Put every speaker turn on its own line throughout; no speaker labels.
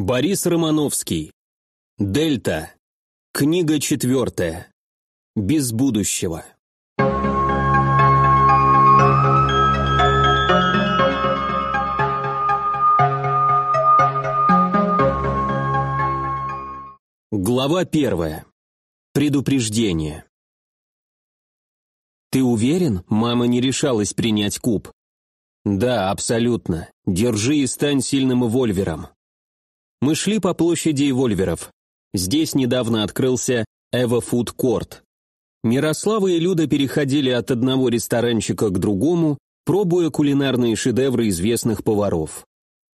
Борис Романовский. Дельта. Книга четвертая. Без будущего. Глава первая. Предупреждение. «Ты уверен, мама не решалась принять куб?» «Да, абсолютно. Держи и стань сильным вольвером. Мы шли по площади Вольверов. Здесь недавно открылся Эва Фуд Корт. Мирослава и Люда переходили от одного ресторанчика к другому, пробуя кулинарные шедевры известных поваров.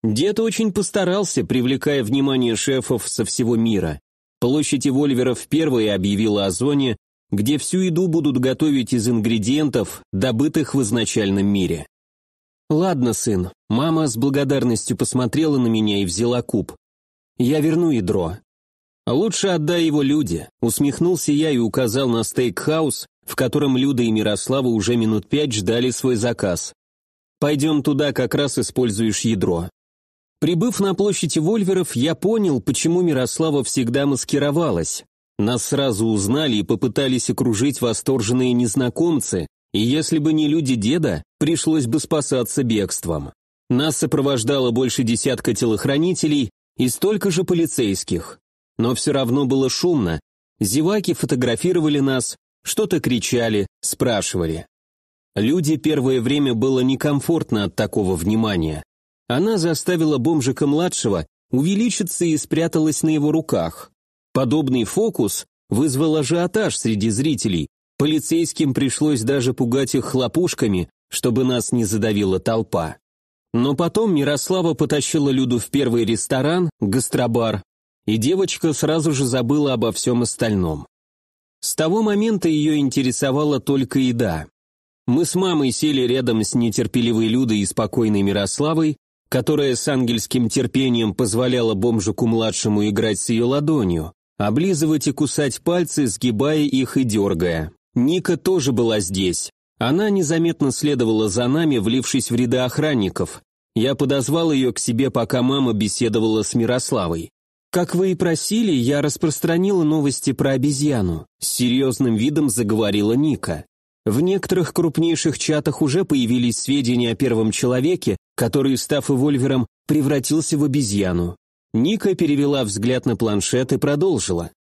Дед очень постарался, привлекая внимание шефов со всего мира. Площадь Вольверов первая объявила о зоне, где всю еду будут готовить из ингредиентов, добытых в изначальном мире. «Ладно, сын». Мама с благодарностью посмотрела на меня и взяла куб. Я верну ядро». «Лучше отдай его Люде», — усмехнулся я и указал на стейкхаус, в котором Люда и Мирослава уже минут пять ждали свой заказ. «Пойдем туда, как раз используешь ядро». Прибыв на площади Вольверов, я понял, почему Мирослава всегда маскировалась. Нас сразу узнали и попытались окружить восторженные незнакомцы, и если бы не люди деда, пришлось бы спасаться бегством. Нас сопровождало больше десятка телохранителей, и столько же полицейских. Но все равно было шумно. Зеваки фотографировали нас, что-то кричали, спрашивали. Люди первое время было некомфортно от такого внимания. Она заставила бомжика-младшего увеличиться и спряталась на его руках. Подобный фокус вызвал ажиотаж среди зрителей. Полицейским пришлось даже пугать их хлопушками, чтобы нас не задавила толпа. Но потом Мирослава потащила Люду в первый ресторан, гастробар, и девочка сразу же забыла обо всем остальном. С того момента ее интересовала только еда. Мы с мамой сели рядом с нетерпеливой Людой и спокойной Мирославой, которая с ангельским терпением позволяла бомжику-младшему играть с ее ладонью, облизывать и кусать пальцы, сгибая их и дергая. Ника тоже была здесь, она незаметно следовала за нами, влившись в ряды охранников. Я подозвал ее к себе, пока мама беседовала с Мирославой. «Как вы и просили, я распространила новости про обезьяну», с серьезным видом заговорила Ника. В некоторых крупнейших чатах уже появились сведения о первом человеке, который, став эвольвером, превратился в обезьяну. Ника перевела взгляд на планшет и продолжила.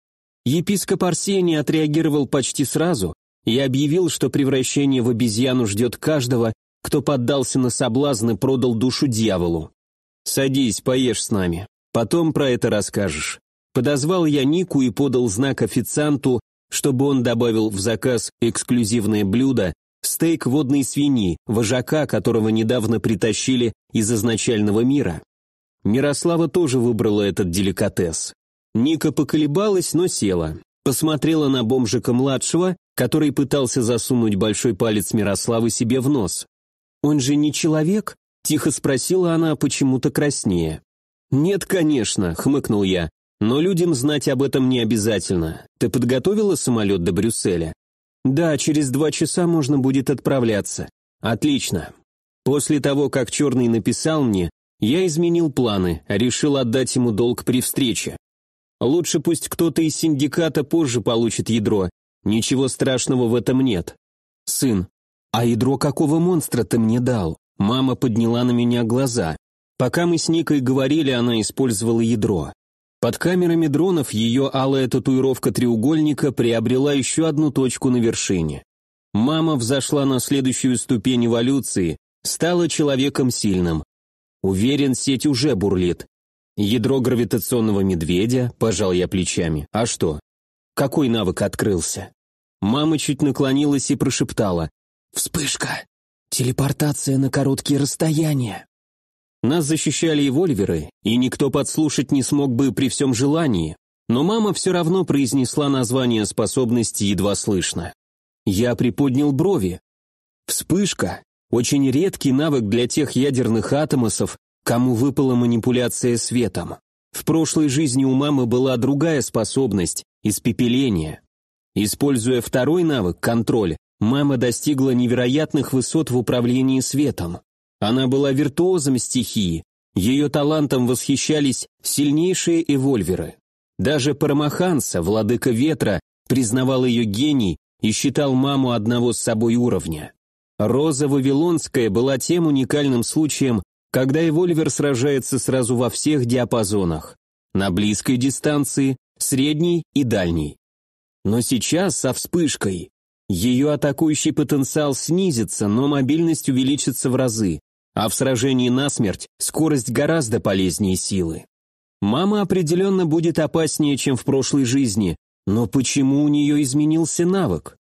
Епископ Арсений отреагировал почти сразу, я объявил, что превращение в обезьяну ждет каждого, кто поддался на соблазн и продал душу дьяволу. «Садись, поешь с нами. Потом про это расскажешь». Подозвал я Нику и подал знак официанту, чтобы он добавил в заказ эксклюзивное блюдо стейк водной свиньи, вожака, которого недавно притащили из изначального мира. Мирослава тоже выбрала этот деликатес. Ника поколебалась, но села. Посмотрела на бомжика-младшего, который пытался засунуть большой палец Мирославы себе в нос. «Он же не человек?» – тихо спросила она почему-то краснее. «Нет, конечно», – хмыкнул я, – «но людям знать об этом не обязательно. Ты подготовила самолет до Брюсселя?» «Да, через два часа можно будет отправляться». «Отлично». После того, как Черный написал мне, я изменил планы, решил отдать ему долг при встрече. Лучше пусть кто-то из синдиката позже получит ядро, Ничего страшного в этом нет. Сын, а ядро какого монстра ты мне дал? Мама подняла на меня глаза. Пока мы с Никой говорили, она использовала ядро. Под камерами дронов ее алая татуировка треугольника приобрела еще одну точку на вершине. Мама взошла на следующую ступень эволюции, стала человеком сильным. Уверен, сеть уже бурлит. Ядро гравитационного медведя, пожал я плечами. А что? Какой навык открылся? Мама чуть наклонилась и прошептала. «Вспышка! Телепортация на короткие расстояния!» Нас защищали и вольверы, и никто подслушать не смог бы при всем желании, но мама все равно произнесла название способности едва слышно. Я приподнял брови. «Вспышка!» Очень редкий навык для тех ядерных атомосов, кому выпала манипуляция светом. В прошлой жизни у мамы была другая способность, испепеление. Используя второй навык – контроль, мама достигла невероятных высот в управлении светом. Она была виртуозом стихии, ее талантом восхищались сильнейшие эвольверы. Даже Парамаханса, владыка ветра, признавал ее гений и считал маму одного с собой уровня. Роза Вавилонская была тем уникальным случаем, когда эвольвер сражается сразу во всех диапазонах. На близкой дистанции, средний и дальний. Но сейчас со вспышкой ее атакующий потенциал снизится, но мобильность увеличится в разы, а в сражении насмерть скорость гораздо полезнее силы. Мама определенно будет опаснее, чем в прошлой жизни, но почему у нее изменился навык?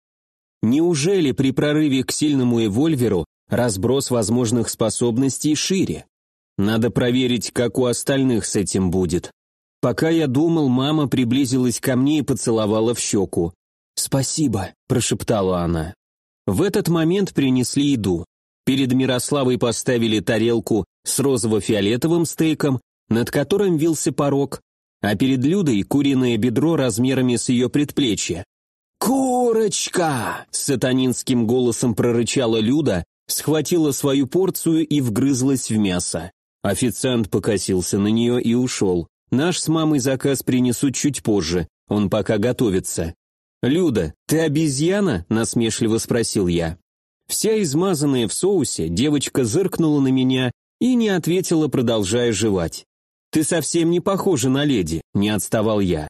Неужели при прорыве к сильному эвольверу разброс возможных способностей шире? Надо проверить, как у остальных с этим будет. Пока я думал, мама приблизилась ко мне и поцеловала в щеку. «Спасибо», – прошептала она. В этот момент принесли еду. Перед Мирославой поставили тарелку с розово-фиолетовым стейком, над которым вился порог, а перед Людой куриное бедро размерами с ее предплечье. «Курочка!» – сатанинским голосом прорычала Люда, схватила свою порцию и вгрызлась в мясо. Официант покосился на нее и ушел. Наш с мамой заказ принесут чуть позже, он пока готовится. «Люда, ты обезьяна?» – насмешливо спросил я. Вся измазанная в соусе, девочка зыркнула на меня и не ответила, продолжая жевать. «Ты совсем не похожа на леди», – не отставал я.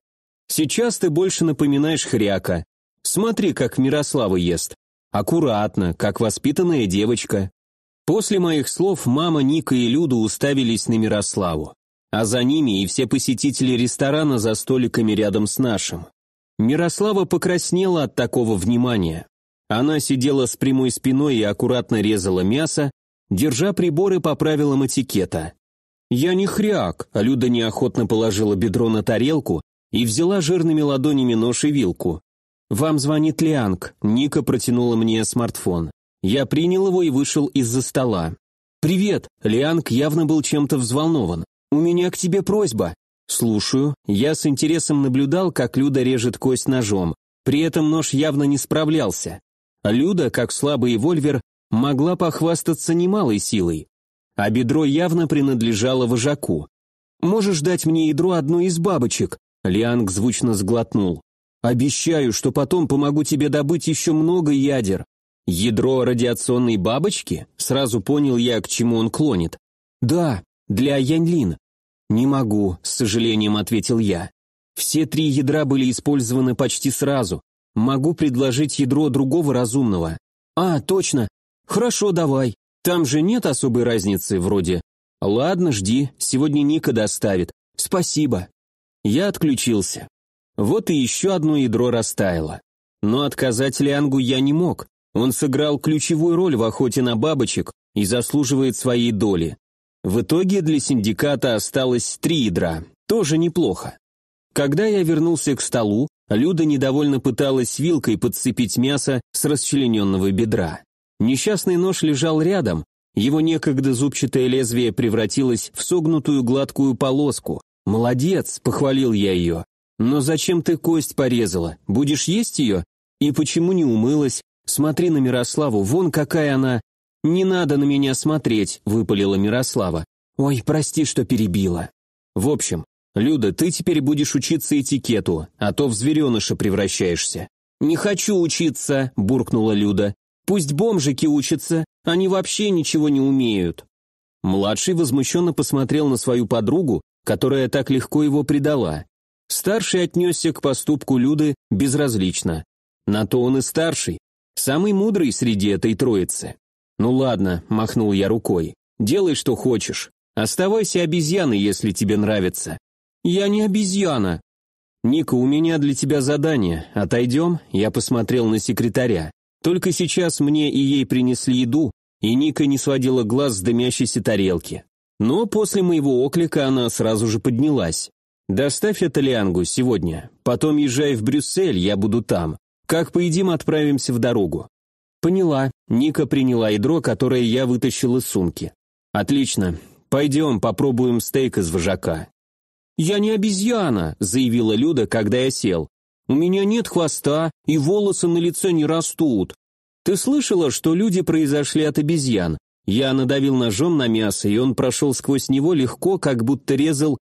«Сейчас ты больше напоминаешь хряка. Смотри, как Мирослава ест. Аккуратно, как воспитанная девочка». После моих слов мама, Ника и Люда уставились на Мирославу а за ними и все посетители ресторана за столиками рядом с нашим. Мирослава покраснела от такого внимания. Она сидела с прямой спиной и аккуратно резала мясо, держа приборы по правилам этикета. «Я не хряк», Люда неохотно положила бедро на тарелку и взяла жирными ладонями нож и вилку. «Вам звонит Лианг», Ника протянула мне смартфон. Я принял его и вышел из-за стола. «Привет», Лианг явно был чем-то взволнован. «У меня к тебе просьба». «Слушаю». Я с интересом наблюдал, как Люда режет кость ножом. При этом нож явно не справлялся. Люда, как слабый вольвер, могла похвастаться немалой силой. А бедро явно принадлежало вожаку. «Можешь дать мне ядро одной из бабочек?» Лианг звучно сглотнул. «Обещаю, что потом помогу тебе добыть еще много ядер». «Ядро радиационной бабочки?» Сразу понял я, к чему он клонит. «Да, для Яньлин?» «Не могу», — с сожалением ответил я. «Все три ядра были использованы почти сразу. Могу предложить ядро другого разумного». «А, точно. Хорошо, давай. Там же нет особой разницы, вроде». «Ладно, жди. Сегодня Ника доставит. Спасибо». Я отключился. Вот и еще одно ядро растаяло. Но отказать Лиангу я не мог. Он сыграл ключевую роль в охоте на бабочек и заслуживает своей доли. В итоге для синдиката осталось три ядра. Тоже неплохо. Когда я вернулся к столу, Люда недовольно пыталась вилкой подцепить мясо с расчлененного бедра. Несчастный нож лежал рядом, его некогда зубчатое лезвие превратилось в согнутую гладкую полоску. «Молодец!» — похвалил я ее. «Но зачем ты кость порезала? Будешь есть ее? И почему не умылась? Смотри на Мирославу, вон какая она...» «Не надо на меня смотреть», — выпалила Мирослава. «Ой, прости, что перебила». «В общем, Люда, ты теперь будешь учиться этикету, а то в звереныша превращаешься». «Не хочу учиться», — буркнула Люда. «Пусть бомжики учатся, они вообще ничего не умеют». Младший возмущенно посмотрел на свою подругу, которая так легко его предала. Старший отнесся к поступку Люды безразлично. На то он и старший, самый мудрый среди этой троицы. «Ну ладно», — махнул я рукой. «Делай, что хочешь. Оставайся обезьяной, если тебе нравится». «Я не обезьяна». «Ника, у меня для тебя задание. Отойдем?» Я посмотрел на секретаря. Только сейчас мне и ей принесли еду, и Ника не сводила глаз с дымящейся тарелки. Но после моего оклика она сразу же поднялась. «Доставь это Лиангу сегодня. Потом езжай в Брюссель, я буду там. Как поедим, отправимся в дорогу. «Поняла». Ника приняла ядро, которое я вытащил из сумки. «Отлично. Пойдем, попробуем стейк из вожака». «Я не обезьяна», — заявила Люда, когда я сел. «У меня нет хвоста, и волосы на лице не растут. Ты слышала, что люди произошли от обезьян? Я надавил ножом на мясо, и он прошел сквозь него легко, как будто резал